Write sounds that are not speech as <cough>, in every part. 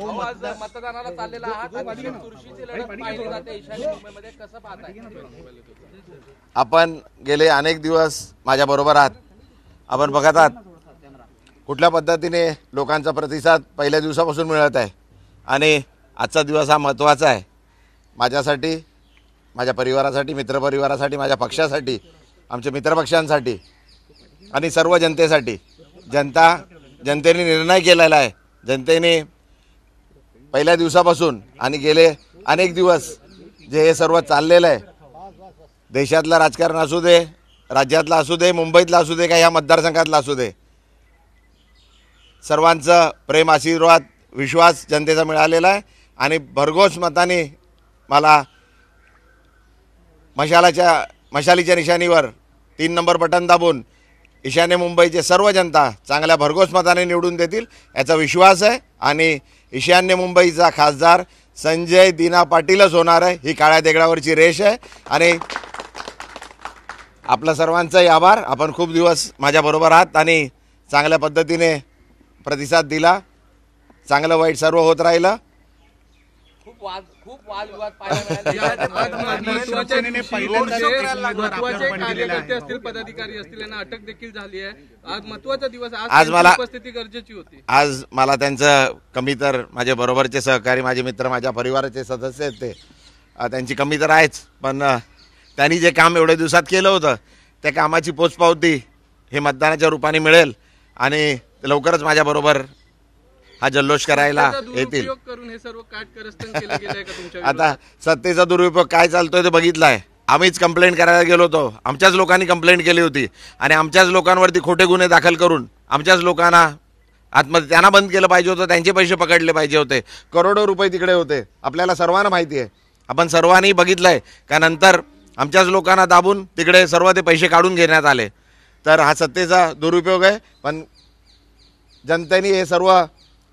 मतदानाला चाललेला कसं आपण गेले अनेक दिवस माझ्या बरोबर आहात आपण बघत आहात कुठल्या पद्धतीने लोकांचा प्रतिसाद पहिल्या दिवसापासून मिळत आहे आणि आजचा दिवस हा महत्त्वाचा आहे माझ्यासाठी माझ्या परिवारासाठी मित्रपरिवारासाठी माझ्या पक्षासाठी आमच्या मित्रपक्षांसाठी आणि सर्व जनतेसाठी जनता जनतेने निर्णय केलेला आहे जनतेने पहिल्या दिवसापासून आणि गेले अनेक दिवस जे हे सर्व चाललेलं आहे देशातलं राजकारण असू दे राज्यातलं असू दे मुंबईतलं असू दे का ह्या मतदारसंघातलं असू दे सर्वांचं प्रेम आशीर्वाद विश्वास जनतेचा मिळालेला आहे आणि भरघोस मताने मला मशालाच्या मशालीच्या निशाणीवर तीन नंबर बटन दाबून ईशान्य मुंबईचे सर्व जनता चांगल्या भरघोस मताने निवडून देतील याचा विश्वास आहे आणि ईशान्य मुंबईचा खासदार संजय दिना पाटीलच होणार आहे ही काळ्या देगडावरची रेष आहे आणि आपला सर्वांचाही आभार आपण खूप दिवस माझ्याबरोबर आहात आणि चांगल्या पद्धतीने प्रतिसाद दिला चांगलं वाईट सर्व होत राहिलं आज मला आज मला त्यांचं कमी तर माझे बरोबरचे सहकारी माझे मित्र माझ्या परिवाराचे सदस्य आहेत ते त्यांची कमी तर आहेच पण त्यांनी जे काम एवढ्या दिवसात केलं होतं त्या कामाची पोचपावती हे मतदानाच्या रूपाने मिळेल आणि लवकरच माझ्या बरोबर हा जल्लोष करायला येतील हे सर्व आता सत्तेचा दुरुपयोग काय चालतोय ते बघितलाय आहे आम्हीच कंप्लेंट करायला गेलो होतो आमच्याच लोकांनी कंप्लेंट केली होती आणि आमच्याच लोकांवरती खोटे गुन्हे दाखल करून आमच्याच लोकांना आतमध्ये त्यांना बंद केलं पाहिजे होतं त्यांचे पैसे पकडले पाहिजे होते करोडो रुपये तिकडे होते आपल्याला सर्वांना माहिती आहे आपण सर्वांनी बघितलं आहे का नंतर आमच्याच लोकांना दाबून तिकडे सर्व ते पैसे काढून घेण्यात आले तर हा सत्तेचा दुरुपयोग आहे पण जनतेने हे सर्व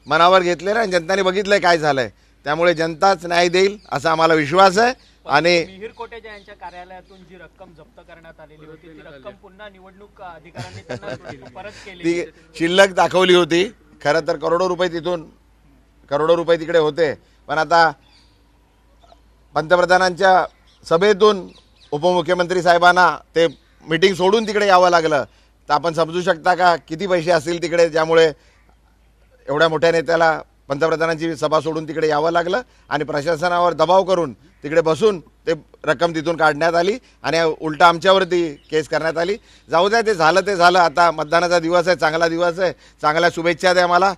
मनावर घेतलेलं आणि जनताने बघितलंय काय झालंय त्यामुळे जनताच न्याय देईल असा आम्हाला विश्वास आहे आणि यांच्या कार्यालयातून जी रक्कम जप्त करण्यात आलेली होती ती रक्कम पुन्हा निवडणूक अधिकाऱ्यांनी <laughs> परत शिल्लक दाखवली होती खर तर करोडो रुपये तिथून करोडो रुपये तिकडे होते पण आता पंतप्रधानांच्या सभेतून उपमुख्यमंत्री साहेबांना ते मीटिंग सोडून तिकडे यावं लागलं तर आपण समजू शकता का किती पैसे असतील तिकडे ज्यामुळे एवढ्या मोठ्या नेत्याला पंतप्रधानांची सभा सोडून तिकडे यावं लागलं आणि प्रशासनावर दबाव करून तिकडे बसून ते रक्कम तिथून काढण्यात आली आणि उलटा आमच्यावरती केस करण्यात आली जाऊ द्या ते झालं ते झालं आता मतदानाचा दिवस आहे चांगला दिवस आहे चांगल्या शुभेच्छा द्या मला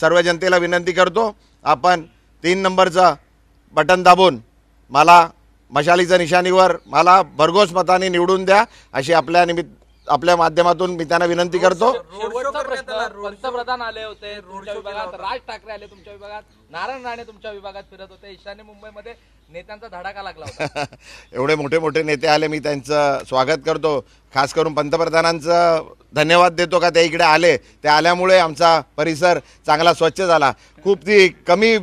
सर्व जनतेला विनंती करतो आपण तीन नंबरचं बटन दाबून मला मशालीच्या निशाणीवर मला भरघोस मताने निवडून द्या अशी आपल्या निमित्त आपल्या माध्यमातून मी त्यांना विनंती करतो पंतप्रधान आले होते विभागात राज ठाकरे आले तुमच्या विभागात नारायण राणे तुमच्या विभागात फिरत होते ईशान्य मुंबईमध्ये नेत्यांचा धडाका लागला होता <laughs> एवढे मोठे मोठे नेते आले मी त्यांचं स्वागत करतो खास करून पंतप्रधानांचं धन्यवाद देतो का ते इकडे आले ते आल्यामुळे आमचा परिसर चांगला स्वच्छ झाला खूप ती कमी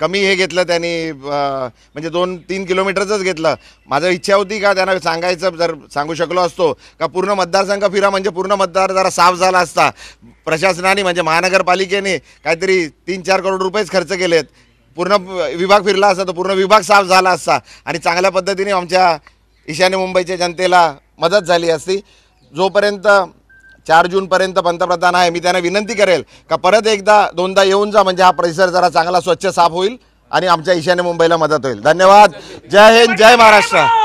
कमी हे घेतलं त्यांनी म्हणजे दोन तीन किलोमीटरचंच घेतलं माझं इच्छा होती का त्यांना सांगायचं जर सांगू शकलो असतो का पूर्ण मतदारसंघ फिरा म्हणजे पूर्ण मतदार जरा साफ झाला असता प्रशासनाने म्हणजे महानगरपालिकेने काहीतरी तीन चार करोड रुपयेच खर्च केलेत पूर्ण विभाग फिरला असता तर पूर्ण विभाग साफ झाला असता आणि चांगल्या पद्धतीने आमच्या ईशान्य मुंबईच्या जनतेला मदत झाली असती जोपर्यंत चार जूनपर्यंत पंतप्रधान आहे मी त्यांना विनंती करेल का परत एकदा दोनदा येऊन जा म्हणजे हा परिसर जरा चांगला स्वच्छ साफ होईल आणि आमच्या ईशान्य मुंबईला मदत होईल धन्यवाद जय हिंद जय महाराष्ट्र